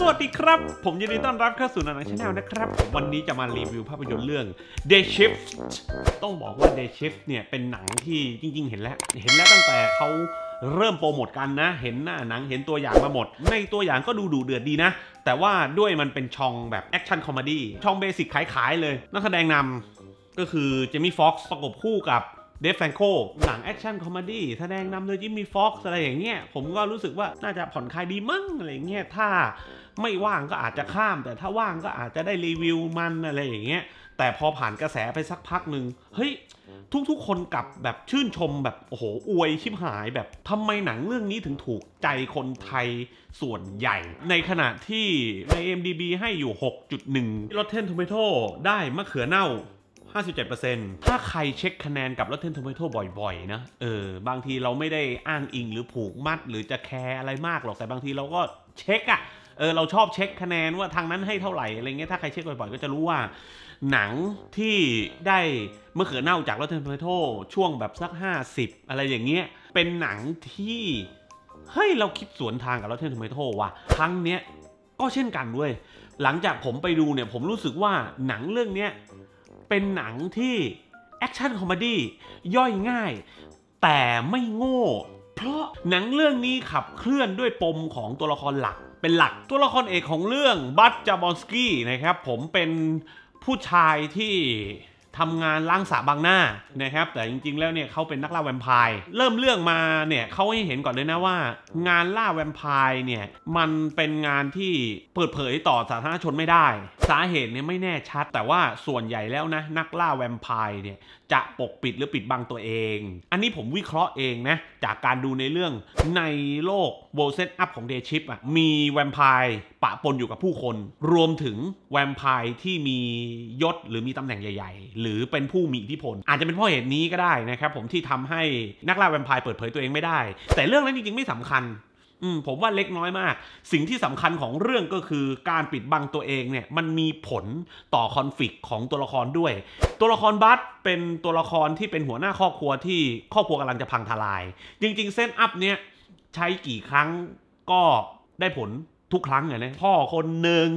สวัสดีครับ ผมยินดีต้อนรับเข้าสู่นันชาแนลนะครับ วันนี้จะมารีวิวภาพยนตร์เรื่อง Day Shift ต้องบอกว่า Day Shift เนี่ย เป็นหนังที่จริง ๆ เห็นแล้ว เห็นแล้วตั้งแต่เขาเริ่มโปรโมทกันนะ เห็นหน้าหนังเห็นตัวอย่างมาหมด ในตัวอย่างก็ดูดูเดือดดีนะ แต่ว่าด้วยมันเป็นช่องแบบแอคชั่นคอมดี้ช่องเบสิกขาย ๆ เลย นักแสดงนำก็คือเจมี่ฟ็อกซ์ประกบคู่กับเดฟแฟงโคหนังแอคชั่นคอมดี้แสดงนำโดยจิมมี่ฟ็อกซ์อะไรอย่างเงี้ยผมก็รู้สึกว่าน่าจะผ่อนคลายดีมั้งอะไรเงี้ยถ้าไม่ว่างก็อาจจะข้ามแต่ถ้าว่างก็อาจจะได้รีวิวมันอะไรอย่างเงี้ยแต่พอผ่านกระแสไปสักพักหนึ่งเฮ้ย ทุกๆ คนกลับแบบชื่นชมแบบ โอ้โห อวยชิบหายแบบทำไมหนังเรื่องนี้ถึงถูกใจคนไทยส่วนใหญ่ ในขณะที่ใน MDB ให้อยู่ 6.1 Rotten Tomato ได้มะเขือเน่า 57%ถ้าใครเช็คคะแนนกับ Rotten Tomato บ่อยๆ นะ เออ บางทีเราไม่ได้อ้างอิงหรือผูกมัด หรือจะแคร์อะไรมากหรอกแต่บางทีเราก็เช็คอะเออเราชอบเช็คคะแนนว่าทางนั้นให้เท่าไหร่ อะไรเงี้ยถ้าใครเช็คบ่อยๆก็จะรู้ว่า หนังที่ได้เมื่อเขือเน่าจากรถเทนเพโทช่วงแบบสัก 50 อะไรอย่างเงี้ยเป็นหนังที่ เฮ้ย เราคิดสวนทางกับรถเทนเพโทว่ะครั้งเนี้ยก็เช่นกันด้วย หลังจากผมไปดูเนี่ย ผมรู้สึกว่าหนังเรื่องเนี้ยเป็นหนังที่แอคชั่นคอมดี้ย่อยง่าย แต่ไม่โง่ เพราะหนังเรื่องนี้ขับเคลื่อนด้วยปมของตัวละครหลักเป็นหลักตัวละครเอกของเรื่องบัตจาบอนสกี้นะครับ ผมเป็นผู้ชายที่ทำงานล้างสาบางหน้านะครับแต่จริง ๆแล้วเนี่ยเขาเป็นนักล่าแวมไพร์เริ่มเรื่องมาเนี่ยเขาให้เห็นก่อนเลยนะว่างานล่าแวมไพร์เนี่ยมันเป็นงานที่เปิดเผยต่อสาธารณชนไม่ได้สาเหตุเนี่ยไม่แน่ชัด แต่ว่าส่วนใหญ่แล้วนะนักล่าแวมไพร์เนี่ยจะปกปิดหรือปิดบังตัวเอง อันนี้ผมวิเคราะห์เองนะจากการดูในเรื่องในโลกเวลเซตอัพของเดชิปอ่ะมีแวมไพร์ปะปนอยู่กับผู้คน รวมถึงแวมไพร์ที่มียศหรือมีตำแหน่งใหญ่ๆ หรือเป็นผู้มีอิทธิพลอาจจะเป็นเพราะเหตุนี้ก็ได้นะครับ ผมที่ทำให้นักล่าแวมไพร์เปิดเผยตัวเองไม่ได้ แต่เรื่องนั้นจริงๆ ไม่สำคัญ อืม ผมว่าเล็กน้อยมาก สิ่งที่สำคัญของเรื่องก็คือการปิดบังตัวเองเนี่ย มันมีผลต่อคอนฟ lict ของตัวละครด้วย ตัวละครบัตเป็นตัวละครที่เป็นหัวหน้าครอบครัวที่ครอบครัวกำลังจะพังทลายจริงๆเซตอัพเนี่ยใช้กี่ครั้งก็ได้ผลทุกครั้งอะนะพ่อคนหนึ่ง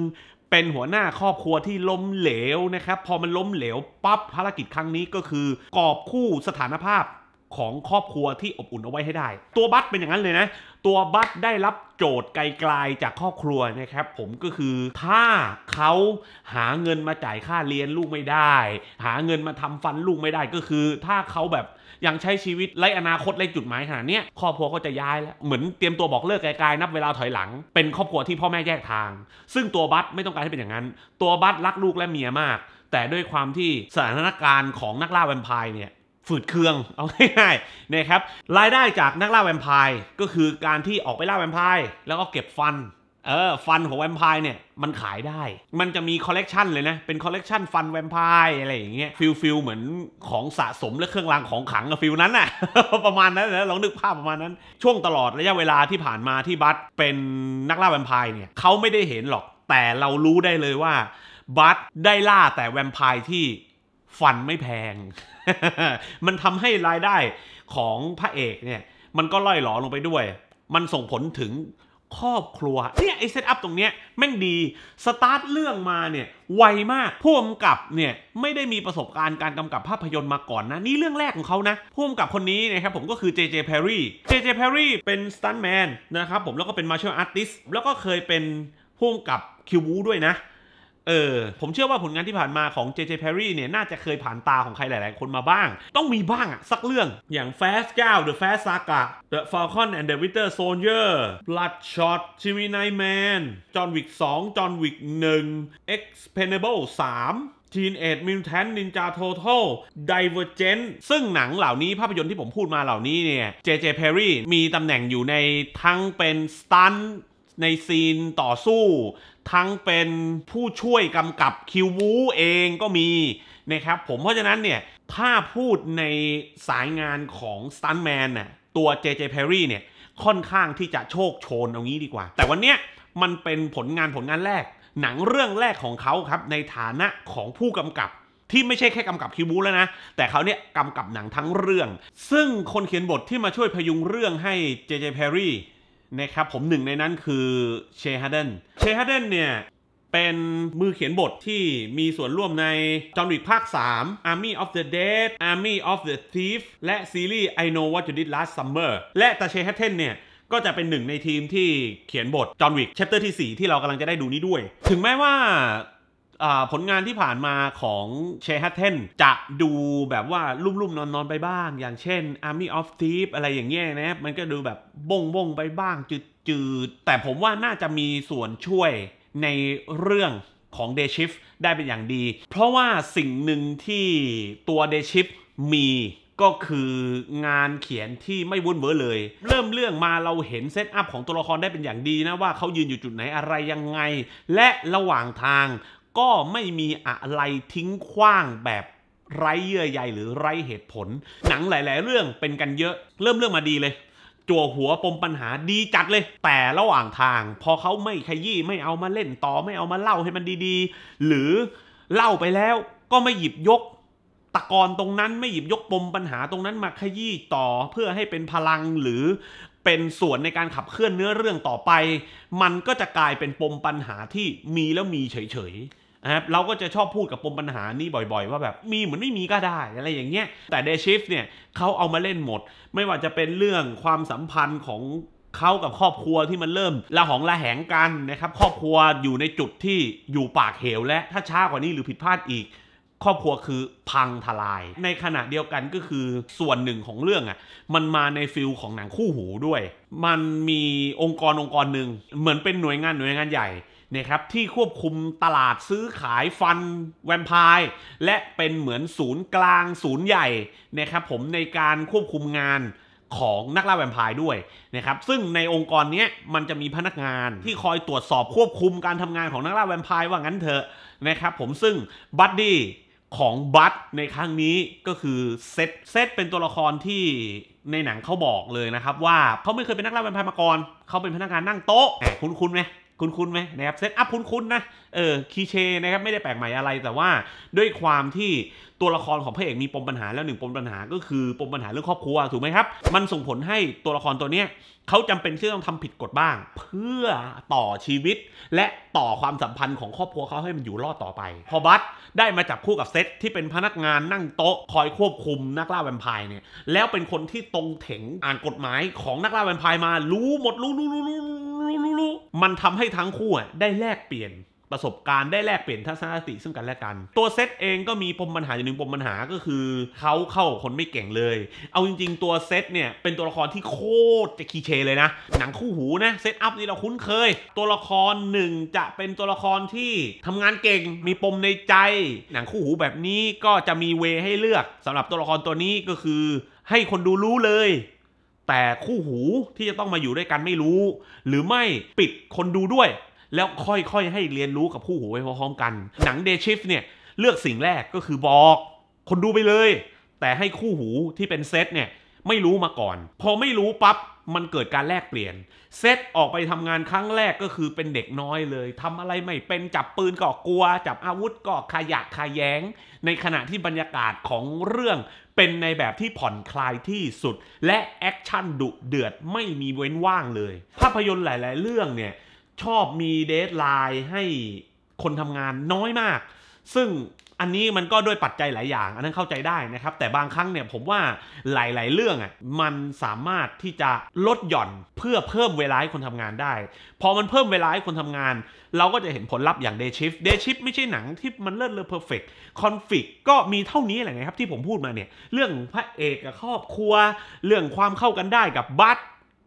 เป็นหัวหน้าครอบครัวที่ล้มเหลวนะครับ พอมันล้มเหลวปั๊บภารกิจครั้งนี้ก็คือกอบคู่สถานภาพของครอบครัวที่อบอุ่นเอาไว้ให้ได้ ตัวบัตเป็นอย่างนั้นเลยนะ ตัวบัตได้รับโจทย์ไกลๆ จากครอบครัวนะครับผมก็คือถ้าเขาหาเงินมาจ่ายค่าเรียนลูกไม่ได้ หาเงินมาทำฟันลูกไม่ได้ก็คือ ถ้าเขาแบบยังใช้ชีวิตไรอนาคตไรจุดหมายขนาดนี้ครอบครัวก็จะย้ายแล้วเหมือนเตรียมตัวบอกเลิกไกลๆ นับเวลาถอยหลังเป็นครอบครัวที่พ่อแม่แยกทาง ซึ่งตัวบัตไม่ต้องการให้เป็นอย่างนั้น ตัวบัตรักลูกและเมียมาก แต่ด้วยความที่สถานการณ์ของนักล่าแวมไพร์เนี่ยฝืดเครื่องเอาง่ายๆนี่ครับรายได้จากนักล่าแวมไพร์ก็คือการที่ออกไปล่าแวมไพร์แล้วก็เก็บฟันเออฟันของแวมไพร์เนี่ยมันขายได้ มันจะมีคอลเลกชันเลยนะเป็นคอลเลกชันฟันแวมไพร์อะไรอย่างเงี้ยฟิลฟิลเหมือนของสะสมและเครื่องรางของขลังกับฟิลนั้นอะประมาณนั้นนะลองนึกภาพประมาณนั้นช่วงตลอดระยะเวลาที่ผ่านมาที่บัตเป็นนักล่าแวมไพร์เนี่ยเขาไม่ได้เห็นหรอกแต่เรารู้ได้เลยว่าบัตได้ล่าแต่แวมไพร์ที่ฟันไม่แพงมันทำให้รายได้ของพระเอกเนี่ย มันก็ล่อยหลอลงไปด้วย มันส่งผลถึงครอบครัว เนี่ย ไอเซตอัพตรงเนี้ยแม่งดี สตาร์ทเรื่องมาเนี่ย ไวมาก พ่วงกับเนี่ย ไม่ได้มีประสบการณ์การกำกับภาพยนตร์มาก่อนนะ นี่เรื่องแรกของเขานะพ่วงกับคนนี้นะครับผมก็คือ JJ Perry JJ Perry เป็นสตันแมนนะครับผมแล้วก็เป็นมาร์เชลอาร์ติสแล้วก็เคยเป็นพ่วงกับคิวบูด้วยนะเออผมเชื่อว่าผลงานที่ผ่านมาของ JJ Perry เนี่ยน่าจะเคยผ่านตาของใครหลายๆ คนมาบ้าง ต้องมีบ้างอะสักเรื่องอย่าง Fast 9 The Fast Saga The Falcon and the Winter Soldier Bloodshot Jimmy Nightman John Wick 2 John Wick 1 Expendable 3ทีนเอ็ดมิลแทนนินจาโททอลดิเวอร์เจนซึ่งหนังเหล่านี้ภาพยนตร์ที่ผมพูดมาเหล่านี้เนี่ยเจเจแพรรี่มีตำแหน่งอยู่ในทั้งเป็นสตันในซีนต่อสู้ทั้งเป็นผู้ช่วยกำกับคิววูเองก็มีนะครับผมเพราะฉะนั้นเนี่ย ถ้าพูดในสายงานของสตันแมนน่ะตัว JJ Perry เนี่ยค่อนข้างที่จะโชคโชนเอางี้ดีกว่า แต่วันเนี้ยมันเป็นผลงานผลงานแรก หนังเรื่องแรกของเขาครับในฐานะของผู้กำกับที่ไม่ใช่แค่กำกับคิวบูแล้วนะ แต่เขาเนี่ยกำกับหนังทั้งเรื่อง ซึ่งคนเขียนบทที่มาช่วยพยุงเรื่องให้เจเจแพรรี่นะครับ ผมหนึ่งในนั้นคือเชฮัดเดนเชฮัดเดนเนี่ย เป็นมือเขียนบทที่มีส่วนร่วมในจอห์นวิกภาค 3 Army of the Dead Army of the Thief และซีรีส์ I Know What You Did Last Summer และตาเชฮัตเทนเนี่ยก็จะเป็นหนึ่งในทีมที่เขียนบทจอห์นวิกแชปเตอร์ที่4 ที่เรากำลังจะได้ดูนี้ด้วย ถึงแม้ว่าผลงานที่ผ่านมาของเชฮัตเทนจะดูแบบว่าลุ่มๆนอนๆไปบ้าง อย่างเช่น Army of t h i e v อะไรอย่างเงี้ยนะ มันก็ดูแบบบงบงไปบ้างจืดๆ แต่ผมว่าน่าจะมีส่วนช่วยในเรื่องของ Day Shift ได้เป็นอย่างดี เพราะว่าสิ่งหนึ่งที่ตัว Day Shift มีก็คืองานเขียนที่ไม่วุ่นเวอเลย เริ่มเรื่องมาเราเห็นเซตอัพของตัวละครได้เป็นอย่างดีนะว่าเขายืนอยู่จุดไหนอะไรยังไง และระหว่างทางก็ไม่มีอะไรทิ้งขว้างแบบไรเยื่อใยหรือไรเหตุผล หนังหลาย ๆ เรื่องเป็นกันเยอะเริ่มเรื่องมาดีเลยจั่วหัวปมปัญหาดีจัดเลย แต่ระหว่างทาง พอเขาไม่ขยี้ไม่เอามาเล่นต่อไม่เอามาเล่าให้มันดีๆ หรือเล่าไปแล้วก็ไม่หยิบยก ตะกอนตรงนั้นไม่หยิบยกปมปัญหาตรงนั้น มาขยี้ต่อเพื่อให้เป็นพลังหรือเป็นส่วนในการขับเคลื่อนเนื้อเรื่องต่อไป มันก็จะกลายเป็นปมปัญหาที่มีแล้วมีเฉยๆนะครับ เราก็จะชอบพูดกับปมปัญหานี้บ่อยๆ ว่าแบบมีเหมือนไม่มีก็ได้อะไรอย่างเงี้ย แต่เดชิฟเนี่ยเขาเอามาเล่นหมด ไม่ว่าจะเป็นเรื่องความสัมพันธ์ของเขากับครอบครัวที่มันเริ่มละหองละแหงกันนะครับครอบครัวอยู่ในจุดที่อยู่ปากเหวและถ้าช้ากว่านี้หรือผิดพลาดอีกครอบครัวคือพังทลาย ในขณะเดียวกันก็คือส่วนหนึ่งของเรื่องอะ่ะมันมาในฟิลของหนังคู่หูด้วย มันมีองค์กรองค์กรหนึ่ง เหมือนเป็นหน่วยงานหน่วยงานใหญ่นะครับที่ควบคุมตลาดซื้อขายฟันแวมไพร์และเป็นเหมือนศูนย์กลางศูนย์ใหญ่นะครับผมในการควบคุมงานของนักล่าแวมไพร์ด้วยนะครับซึ่งในองค์กรนี้มันจะมีพนักงานที่คอยตรวจสอบควบคุมการทำงานของนักล่าแวมไพร์ว่างั้นเถอะนะครับผมซึ่งบัดดี้ของบัตในครั้งนี้ก็คือเซตเซตเป็นตัวละครที่ในหนังเขาบอกเลยนะครับว่าเขาไม่เคยเป็นนักล่าแวมไพร์มาก่อนเขาเป็นพนักงานนั่งโต๊ะคุ้นคุ้นไหมคุ้นคุ้นไหมนะครับเซตอัพคุ้นคุ้นนะเออคีเชนะครับไม่ได้แปลกใหม่อะไรแต่ว่าด้วยความที่ตัวละครของพระเอกมีปมปัญหา แล้วหนึ่งปมปัญหาก็คือปมปัญหาเรื่องครอบครัวถูกไหมครับมันส่งผลให้ตัวละครตัวเนี้ยเขาจำเป็นที่ต้องทำผิดกฎบ้าง เพื่อต่อชีวิต และต่อความสัมพันธ์ของครอบครัวเขาให้มันอยู่รอดต่อไป พอบัตได้มาจับคู่กับเซตที่เป็นพนักงานนั่งโต๊ะคอยควบคุมนักล่าแวมไพร์เนี่ยแล้วเป็นคนที่ตรงเถงอ่านกฎหมายของนักล่าแวมไพร์มารู้หมดรู้รู้รู้รู้รู้รู้มันทำให้ทั้งคู่ได้แลกเปลี่ยนประสบการณ์ได้แลกเปลี่ยนทัศนคติซึ่งกันและกัน ตัวเซตเองก็มีปมปัญหาอย่างหนึ่งปมปัญหาก็คือเขาเข้าคนไม่เก่งเลย เอาจริงๆตัวเซตเนี่ยเป็นตัวละครที่โคตรจะคีเชเลยนะ หนังคู่หูนะเซตอัพนี่เราคุ้นเคย ตัวละครหนึ่งจะเป็นตัวละครที่ ทำงานเก่ง มีปมในใจ หนังคู่หูแบบนี้ก็จะมีเวให้เลือก สำหรับตัวละครตัวนี้ก็คือ ให้คนดูรู้เลย แต่คู่หูที่จะต้องมาอยู่ด้วยกันไม่รู้ หรือไม่ปิดคนดูด้วยแล้วค่อยๆให้เรียนรู้กับคู่หูไปพร้อมกัน หนังเดชิฟเนี่ย เลือกสิ่งแรกก็คือบอก คนดูไปเลย แต่ให้คู่หูที่เป็น เซตเนี่ยไม่รู้มาก่อน พอไม่รู้ปั๊บ มันเกิดการแลกเปลี่ยน เซตออกไปทำงานครั้งแรกก็คือเป็นเด็กน้อยเลย ทำอะไรไม่เป็นจับปืนก็กลัวจับอาวุธก็ขยะขยแยงในขณะที่บรรยากาศของเรื่อง เป็นในแบบที่ผ่อนคลายที่สุด และแอคชั่นดุเดือดไม่มีเว้นว่างเลยภาพยนตร์หลาย ๆ เรื่องเนี่ยชอบมีเดทไลน์ให้คนทำงานน้อยมาก ซึ่งอันนี้มันก็ด้วยปัจจัยหลายอย่าง อันนั้นเข้าใจได้นะครับ แต่บางครั้งเนี่ย ผมว่าหลายๆ เรื่องอ่ะ มันสามารถที่จะลดหย่อนเพื่อเพิ่มเวลาให้คนทำงานได้ พอมันเพิ่มเวลาให้คนทำงาน เราก็จะเห็นผลลัพธ์อย่างเดชิฟเดชิฟไม่ใช่หนังที่มันเลิศเลอเพอร์เฟกต์คอนฟ lict ก็มีเท่านี้แหละนะครับที่ผมพูดมาเนี่ยเรื่องพระเอกกับครอบครัวเรื่องความเข้ากันได้กับบัต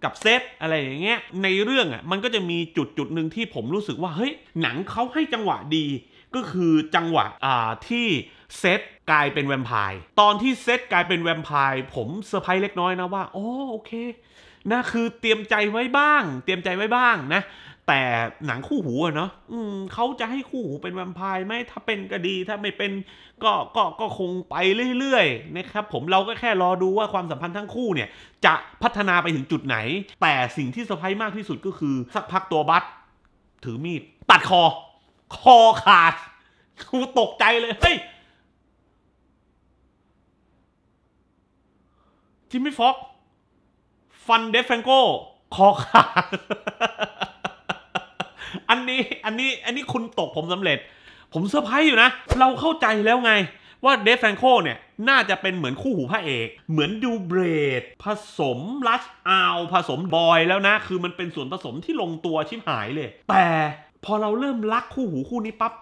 กับเซตอะไรอย่างเงี้ยในเรื่องอ่ะมันก็จะมีจุดจุดหนึ่งที่ผมรู้สึกว่าเฮ้ยหนังเขาให้จังหวะดี ก็คือจังหวะอ่าที่เซตกลายเป็นแวมไพร์ตอนที่เซตกลายเป็นแวมไพร์ผมเซอร์ไพรส์เล็กน้อยนะว่า โอ้โอเคนะคือเตรียมใจไว้บ้าง เตรียมใจไว้บ้างนะแต่หนังคู่หูอะเนาะเขาจะให้คู่หูเป็นแวมไพร์ไหมถ้าเป็นก็ดีถ้าไม่เป็น ก็ก็ก็คงไปเรื่อยๆ นะครับ ผมเราก็แค่รอดูว่าความสัมพันธ์ทั้งคู่เนี่ยจะพัฒนาไปถึงจุดไหน แต่สิ่งที่เซอร์ไพรส์มากที่สุดก็คือ สักพักตัวบัตถือมีด ตัดคอ คอขาดกูตกใจเลย เฮ้ย จิมมี่ฟ็อกฟันเดฟแฟงโก้คอขาดอันนี้อันนี้อันนี้คุณตกผมสำเร็จ ผมเซอร์ไพรส์อยู่นะ เราเข้าใจแล้วไงว่าเดฟแฟรงโคเนี่ย น่าจะเป็นเหมือนคู่หูพระเอก เหมือนดูเบรด ผสมลัชอาลผสมบอยแล้วนะ คือมันเป็นส่วนผสมที่ลงตัวชิบหายเลย แต่พอเราเริ่มรักคู่หูคู่นี้ปับ๊บ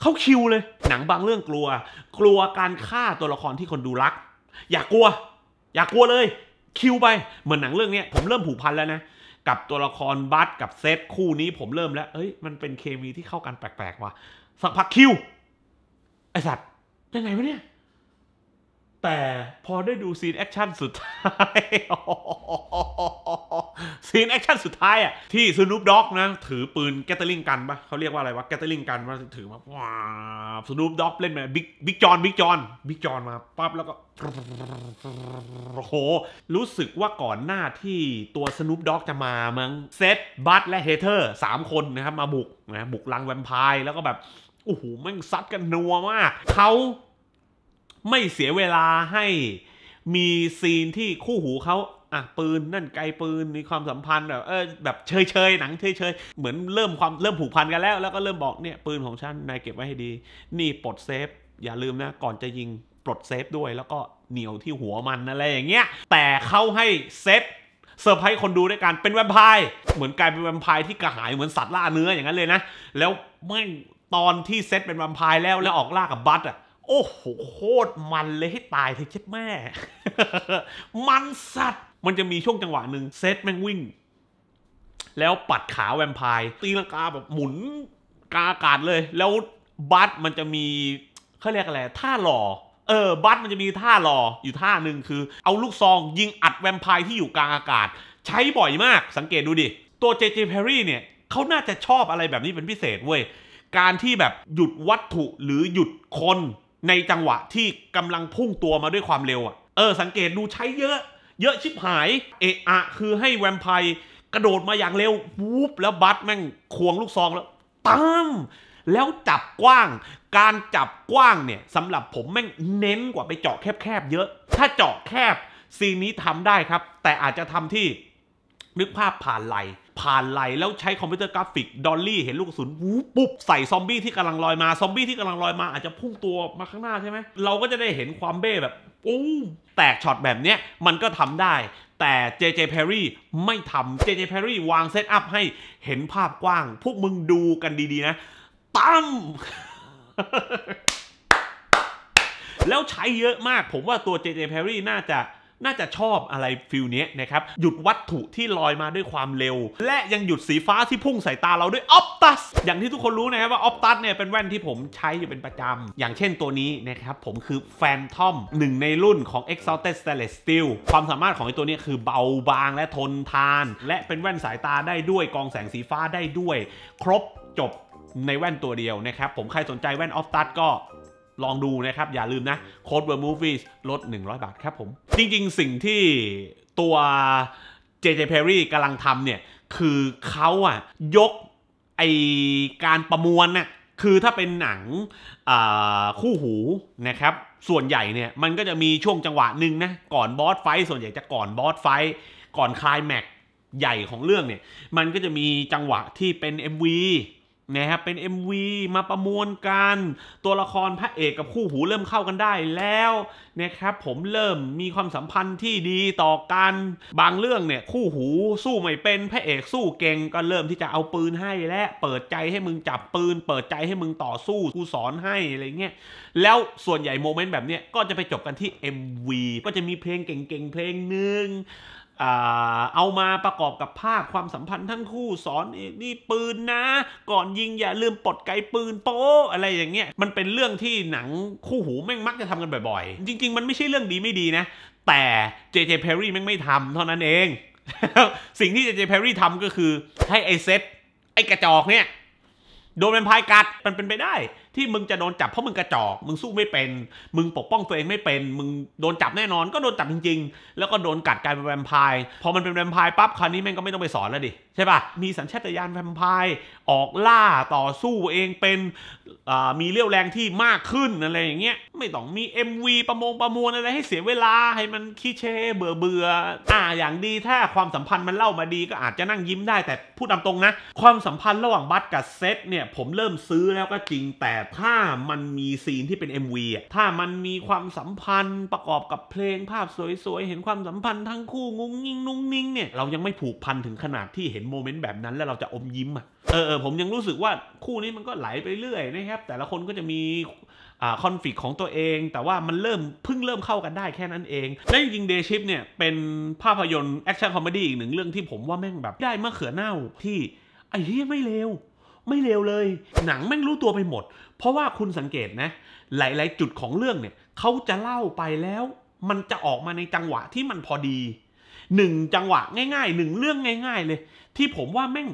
เข้าคิวเลย หนังบางเรื่องกลัว กลัวการฆ่าตัวละครที่คนดูรัก อย่ากกลัว อย่ากกลัวเลย คิวไปเหมือนหนังเรื่องนี้ผมเริ่มผูกพันแล้วนะกับตัวละครบัสกับเซตคู่นี้ผมเริ่มแล้ว เอ้ยมันเป็นเคมีที่เข้ากันแปลกๆว่ะ สักพักคิวไอสัตว์ได้ไงวะเนี่ยแต่พอได้ดูซีนแอคชั่นสุดท้าย ซีนแอคชั่นสุดท้ายอ่ะที่ซูนูปด็อกนะถือปืนแกตเตอร์ลิงกันปะเขาเรียกว่าอะไรวะ แกตเตอร์ลิงกันมาถือมาว้าซูนูปด็อกเล่นมาบิ๊กบิ๊กจอน บิ๊กจอน บิ๊กจอนมา ปั๊บแล้วก็โโหรู้สึกว่าก่อนหน้าที่ตัวสนุปด็อกจะมามั้งเซตบัตและเฮเทอร์สามคนนะครับ มาบุกนะบุกลังแวมไพร์ แล้วก็แบบโอ้โหแม่งซัดกันนัวมากเขาไม่เสียเวลาให้มีซีนที่คู่หูเขาอ่ะปืนนั่นไกลปืนมีความสัมพันธ์แบบเออแบบเชยเชยหนังเชยเชยเหมือนเริ่มความเริ่มผูกพันกันแล้วแล้วก็เริ่มบอกเนี่ยปืนของฉันนายเก็บไว้ให้ดีนี่ปลดเซฟอย่าลืมนะก่อนจะยิงปลดเซฟด้วย แล้วก็เหนียวที่หัวมันอะไรอย่างเงี้ยแต่เขาให้เซฟเซอร์ไพรส์คนดูด้วยการเป็นแวมไพร์เหมือนกลายเป็นแวมไพร์ที่กระหาย เหมือนสัตว์ล่าเนื้ออย่างนั้นเลยนะแล้วแม่งตอนที่เซตเป็นแวมไพร์แล้ว แล้วออกล่ากับบัตอะโอ้โหโคตรมันเลยให้ตายเธอคิดแม่ มันสัตว์มันจะมีช่วงจังหวะหนึ่งเซตแม่งวิ่ง แล้วปัดขาแวมพายตีลังกาแบบหมุนกาอากาศเลย แล้วบัตมันจะมีเขาเรียกอะไรท่าหล่อเออบัตมันจะมีท่าหล่ออยู่ท่าหนึ่งคือเอาลูกซองยิงอัดแวมพายที่อยู่กลางอากาศ ใช้บ่อยมากสังเกตดูดิตัวเจเจเพอรี่เนี่ยเขาน่าจะชอบอะไรแบบนี้เป็นพิเศษเว้ยการที่แบบหยุดวัตถุหรือหยุดคนในจังหวะที่กำลังพุ่งตัวมาด้วยความเร็วอ่ะ เออสังเกตดูใช้เยอะ เยอะชิบหาย เอะอะคือให้แวมไพร์กระโดดมาอย่างเร็ววูบแล้วบัตแม่งควงลูกซองแล้วตั้มแล้วจับกว้าง การจับกว้างเนี่ยสำหรับผมแม่งเน้นกว่าไปเจาะแคบๆเยอะ ถ้าเจาะแคบซีนนี้ทำได้ครับ แต่อาจจะทำที่นึกภาพผ่านไหลผ่านไหลแล้วใช้คอมพิวเตอร์กราฟิกดอลลี่เห็นลูกกระสุนวูปุ๊บใส่ซอมบี้ที่กำลังลอยมาซอมบี้ที่กำลังลอยมาอาจจะพุ่งตัวมาข้างหน้าใช่ไหมเราก็จะได้เห็นความเบ้แบบโอ้แตกช็อตแบบเนี้ยมันก็ทำได้ แต่ JJ Perry ไม่ทำ JJ Perry วางเซตอัพให้เห็นภาพกว้าง พวกมึงดูกันดีๆนะตั้มแล้วใช้เยอะมาก ผมว่าตัว JJ Perry น่าจะน่าจะชอบอะไรฟิลนี้นะครับ หยุดวัตถุที่ลอยมาด้วยความเร็ว และยังหยุดสีฟ้าที่พุ่งใส่ตาเราด้วยออปตัสอย่างที่ทุกคนรู้นะครับว่าออปตัสเนี่ยเป็นแว่นที่ผมใช้อยู่เป็นประจำ อย่างเช่นตัวนี้นะครับผมคือแฟนทอมหนึ่งในรุ่นของ Exalted Stainless Steel ความสามารถของไอตัวนี้คือเบาบางและทนทาน และเป็นแว่นสายตาได้ด้วยกองแสงสีฟ้าได้ด้วย ครบจบในแว่นตัวเดียวนะครับผมใครสนใจแว่นออฟตัสก็ลองดูนะครับ อย่าลืมนะโค้ดเวิร์มูฟี่ลด 100 บาทครับผม จริง ๆ สิ่งที่ตัว JJ Perry กำลังทำเนี่ย คือเขาอะยกไอการประมวลน่ะคือถ้าเป็นหนังคู่หู นะครับ ส่วนใหญ่เนี่ย มันก็จะมีช่วงจังหวะหนึ่งนะ ก่อนบอสไฟส่วนใหญ่จะก่อนบอสไฟก่อนคลายแม็กใหญ่ของเรื่องเนี่ย มันก็จะมีจังหวะที่เป็น MV นะครับเป็น MV มาประมวลกันตัวละครพระเอกกับคู่หูเริ่มเข้ากันได้แล้วนะครับผมเริ่มมีความสัมพันธ์ที่ดีต่อกัน บางเรื่องเนี่ยคู่หูสู้ไม่เป็นพระเอกสู้เก่งก็เริ่มที่จะเอาปืนให้และเปิดใจให้มึงจับปืน เปิดใจให้มึงต่อสู้กูสอนให้อะไรเงี้ยแล้วส่วนใหญ่โมเมนต์แบบเนี้ยก็จะไปจบกันที่ MV ก็จะมีเพลงเก่งๆเพลงหนึ่งเอามาประกอบกับภาพความสัมพันธ์ทั้งคู่สอนนี่ปืนนะ ก่อนยิงอย่าลืมปลดไกปืนโป๊อะไรอย่างเงี้ย มันเป็นเรื่องที่หนังคู่หูแม่งมักจะทำกันบ่อยๆ จริงๆมันไม่ใช่เรื่องดีไม่ดีนะ แต่เจ Perry แม่งไม่ทำเท่านั้นเอง สิ่งที่เจ Perry ทำก็คือให้ไอเซตไอกระจอกเนี่ยโดนเป็นพายกัดมันเป็นไปได้ที่มึงจะโดนจับเพราะมึงกระจอก มึงสู้ไม่เป็น มึงปกป้องตัวเองไม่เป็น มึงโดนจับแน่นอนก็โดนจับจริงๆ แล้วก็โดนกัดกลายเป็นแวมไพร์พอมันเป็นแวมไพร์ปั๊บคราวนี้แม่งก็ไม่ต้องไปสอนแล้วดิช่ปะมีสัญชาตญาณแวมไพร์ออกล่าต่อสู้เองเป็นมีเรี่ยวแรงที่มากขึ้น อะไรอย่างเงี้ยไม่ต้องมี MV ประมงประมวลอะไร ให้เสียเวลาให้มันคีเช่เบื่อเบื่ออ่าอย่างดี ถ้าความสัมพันธ์มันเล่ามาดีก็อาจจะนั่งยิ้มได้แต่พูดตามตรงนะ ความสัมพันธ์ระหว่างบัตกับเซตเนี่ย ผมเริ่มซื้อแล้วก็จริงแต่ถ้ามันมีซีนที่เป็น MV อ่ะถ้ามันมีความสัมพันธ์ประกอบกับเพลงภาพสวยๆเห็นความสัมพันธ์ทั้งคู่งุ้งงิ้งนุ่งนิ่งเนี่ยเรายังไม่ผูกพันถึงขนาดที่เห็นโมเมนต์แบบนั้นแล้วเราจะอมยิ้มอ่ะเออผมยังรู้สึกว่าคู่นี้มันก็ไหลไปเรื่อยนะครับ แต่ละคนก็จะมีอ่าคอนฟ lict ของตัวเอง แต่ว่ามันเริ่มเพิ่งเริ่มเข้ากันได้แค่นั้นเองและจริงเดชิพเนี่ยเป็นภาพยนตร์แอคชั่นคอมเมดี้อีกหนึ่งเรื่องที่ผมว่าแม่งแบบได้มะเขือเน่า ที่ ไอ้เหี้ยไม่เลวไม่เลวเลย หนังแม่งรู้ตัวไปหมด เพราะว่าคุณสังเกตนะหลาย ๆจุดของเรื่องเนี่ยเขาจะเล่าไปแล้ว มันจะออกมาในจังหวะที่มันพอดีหนึ่งจังหวะง่ายๆหนึ่งเรื่องง่าย ๆเลย ที่ผมว่าแม่ง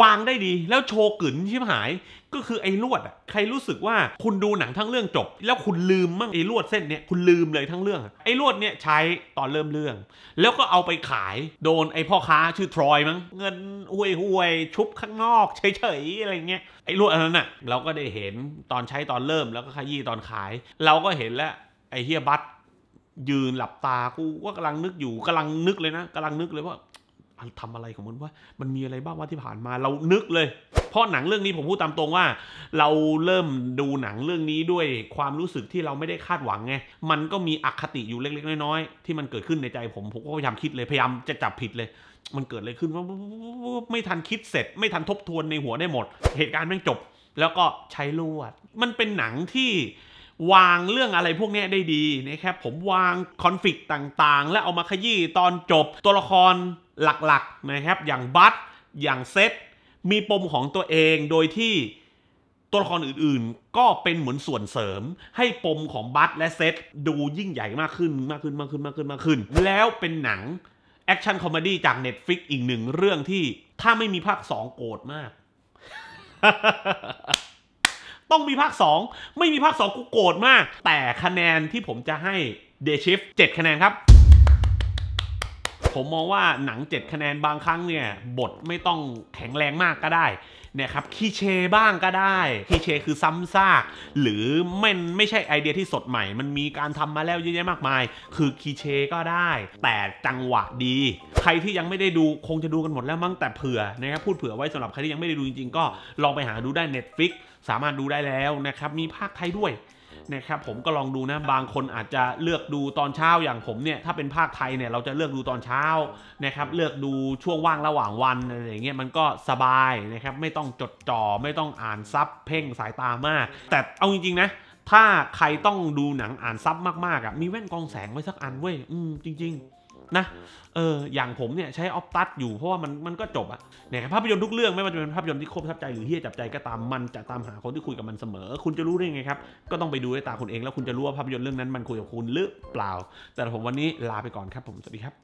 วางได้ดีแล้วโชว์กลืนชิบหายก็คือไอ้ลวดอ่ะใครรู้สึกว่าคุณดูหนังทั้งเรื่องจบ แล้วคุณลืมมั่งไอ้ลวดเส้นเนี้ย คุณลืมเลยทั้งเรื่อง ไอ้ลวดเนี้ยใช้ตอนเริ่มเรื่อง แล้วก็เอาไปขายโดนไอ้พ่อค้าชื่อทรอยมั้งเงินอวยหวยชุบข้างนอก เฉย ๆ อะไรเงี้ย ไอ้ลวดอันนั้นอ่ะเราก็ได้เห็นตอนใช้ตอนเริ่มแล้วก็ขยี้ตอนขาย เราก็เห็นแล้วไอ้เฮียบัตยืนหลับตากูก็กำลังนึกอยู่กำลังนึกเลยนะกำลังนึกเลยว่าทำอะไรของมันว่ามันมีอะไรบ้างว่าที่ผ่านมาเรานึกเลย เพราะหนังเรื่องนี้ผมพูดตามตรงว่า เราเริ่มดูหนังเรื่องนี้ด้วยความรู้สึกที่เราไม่ได้คาดหวังไงมันก็มีอคติอยู่เล็กๆน้อยๆที่มันเกิดขึ้นในใจผมผมก็พยายามคิดเลยพยายามจะจับผิดเลย มันเกิดอะไรขึ้นว่าไม่ทันคิดเสร็จไม่ทันทบทวนในหัวได้หมด เหตุการณ์แม่งจบ แล้วก็ใช้ลวดมันเป็นหนังที่วางเรื่องอะไรพวกนี้ได้ดีนะครับ ผมวางคอนฟ lict ต่างๆ และเอามาขยี้ตอนจบ ตัวละครหลัก ๆ นะครับ อย่างบัตอย่างเซต มีปมของตัวเองโดยที่ตัวละครอื่น ๆ ก็เป็นเหมือนส่วนเสริม ให้ปมของบัตและเซตดูยิ่งใหญ่มากขึ้นมากขึ้นมากขึ้นมากขึ้นมากขึ้น แล้วเป็นหนังแอคชั่นคอมเมดี้จาก Netflix อีกหนึ่งเรื่องที่ถ้าไม่มีภาคสองโกรธมากต้องมีภาค 2 ไม่มีภาค2กูโกรธมาก แต่คะแนนที่ผมจะให้เดชิฟเจ็ดคะแนนครับ ผมมองว่าหนัง 7 คะแนนบางครั้งเนี่ย บทไม่ต้องแข็งแรงมากก็ได้เนี่ยครับคีเชบ้างก็ได้คีเชคือซ้ำซาก หรือมันไม่ใช่ไอเดียที่สดใหม่ มันมีการทำมาแล้วเยอะแยะมากมาย คือคีเชก็ได้แต่จังหวะดี ใครที่ยังไม่ได้ดู คงจะดูกันหมดแล้วมั้งแต่เผื่อนะครับพูดเผื่อไว้สำหรับใครที่ยังไม่ได้ดูจริงๆ ก็ลองไปหาดูได้ Netflix สามารถดูได้แล้วนะครับมีภาคไทยด้วยนะครับผมก็ลองดูนะบางคนอาจจะเลือกดูตอนเช้าอย่างผมเนี่ยถ้าเป็นภาคไทยเนี่ยเราจะเลือกดูตอนเช้านะครับเลือกดูช่วงว่างระหว่างวันอะไรอย่างเงี้ยมันก็สบายนะครับ ไม่ต้องจดจ่อไม่ต้องอ่านซับเพ่งสายตามาก แต่เอาจริงๆนะถ้าใครต้องดูหนังอ่านซับมากๆอ่ะมีแว่นกองแสงไว้สักอันเว้ยอืมจริง ๆนะเอออย่างผมเนี่ยใช้ออฟตัดอยู่เพราะว่ามันมันก็จบอะเนี่ยภาพยนตร์ทุกเรื่อง ไม่ว่าจะเป็นภาพยนตร์ที่โคตรทับใจหรือเฮี้ยจับใจก็ตามมันจะตามหาคนที่คุยกับมันเสมอ คุณจะรู้ได้ไงครับ ก็ต้องไปดูด้วยตาคุณเองแล้วคุณจะรู้ว่าภาพยนตร์เรื่องนั้นมันคุยกับคุณหรือเปล่า แต่ผมวันนี้ลาไปก่อนครับผมสวัสดีครับ